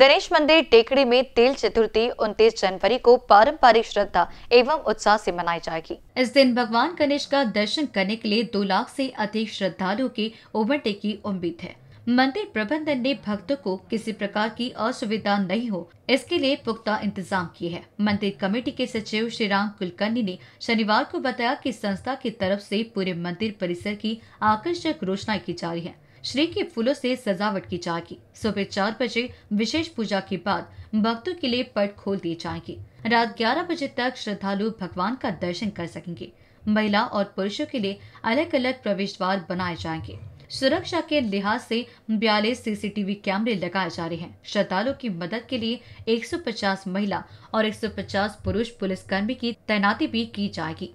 गणेश मंदिर टेकड़ी में तेल चतुर्थी 29 जनवरी को पारंपरिक श्रद्धा एवं उत्साह से मनाई जाएगी इस दिन भगवान गणेश का दर्शन करने के लिए दो लाख से अधिक श्रद्धालुओं के उमटने की उम्मीद है मंदिर प्रबंधन ने भक्तों को किसी प्रकार की असुविधा नहीं हो इसके लिए पुख्ता इंतजाम किए है मंदिर कमेटी के सचिव श्री राम कुलकर्णी ने शनिवार को बताया कि संस्था की तरफ से पूरे मंदिर परिसर की आकर्षक रोशनाई की जा रही है श्री के फूलों से सजावट की जाएगी सुबह चार बजे विशेष पूजा के बाद भक्तों के लिए पट खोल दी जाएंगे रात ग्यारह बजे तक श्रद्धालु भगवान का दर्शन कर सकेंगे महिला और पुरुषों के लिए अलग अलग प्रवेश द्वार बनाए जाएंगे सुरक्षा के लिहाज से बयालीस सीसीटीवी कैमरे लगाए जा रहे हैं श्रद्धालुओं की मदद के लिए 150 महिला और 150 पुरुष पुलिसकर्मी की तैनाती भी की जाएगी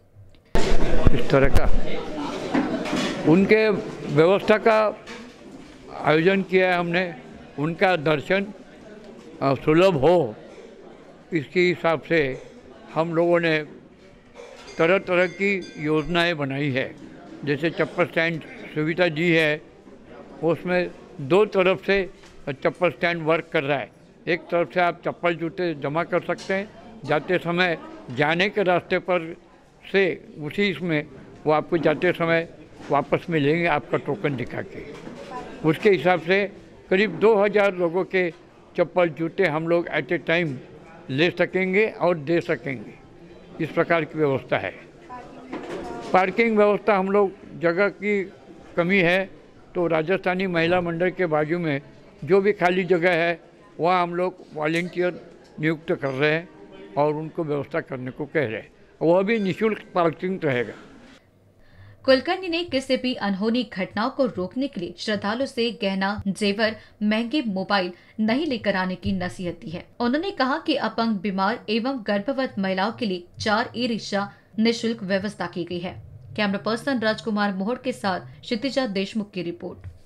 इस तरह का उनके व्यवस्था का आयोजन किया है हमने उनका दर्शन सुलभ हो इसके हिसाब से हम लोगों ने तरह तरह की योजनाएं बनाई है जैसे चप्पल स्टैंड सुविधा दी है उसमें दो तरफ से चप्पल स्टैंड वर्क कर रहा है एक तरफ से आप चप्पल जूते जमा कर सकते हैं जाते समय जाने के रास्ते पर से उसी इसमें वो आपको जाते समय वापस में लेंगे आपका टोकन दिखा के उसके हिसाब से करीब 2000 लोगों के चप्पल जूते हम लोग एट ए टाइम ले सकेंगे और दे सकेंगे इस प्रकार की व्यवस्था है पार्किंग व्यवस्था हम लोग जगह की कमी है तो राजस्थानी महिला मंडल के बाजू में जो भी खाली जगह है वहाँ हम लोग वॉल्टियर नियुक्त कर रहे हैं और उनको व्यवस्था करने को कह रहे हैं वह भी निःशुल्क पार्किंग रहेगा कुलकर्णी ने किसी भी अनहोनी घटनाओं को रोकने के लिए श्रद्धालु से गहना जेवर महंगे मोबाइल नहीं लेकर आने की नसीहत दी है उन्होंने कहा कि अपंग बीमार एवं गर्भवत महिलाओं के लिए चार ई रिक्शा निःशुल्क व्यवस्था की गई है कैमरा पर्सन राजकुमार मोहड़ के साथ क्षितिजा देशमुख की रिपोर्ट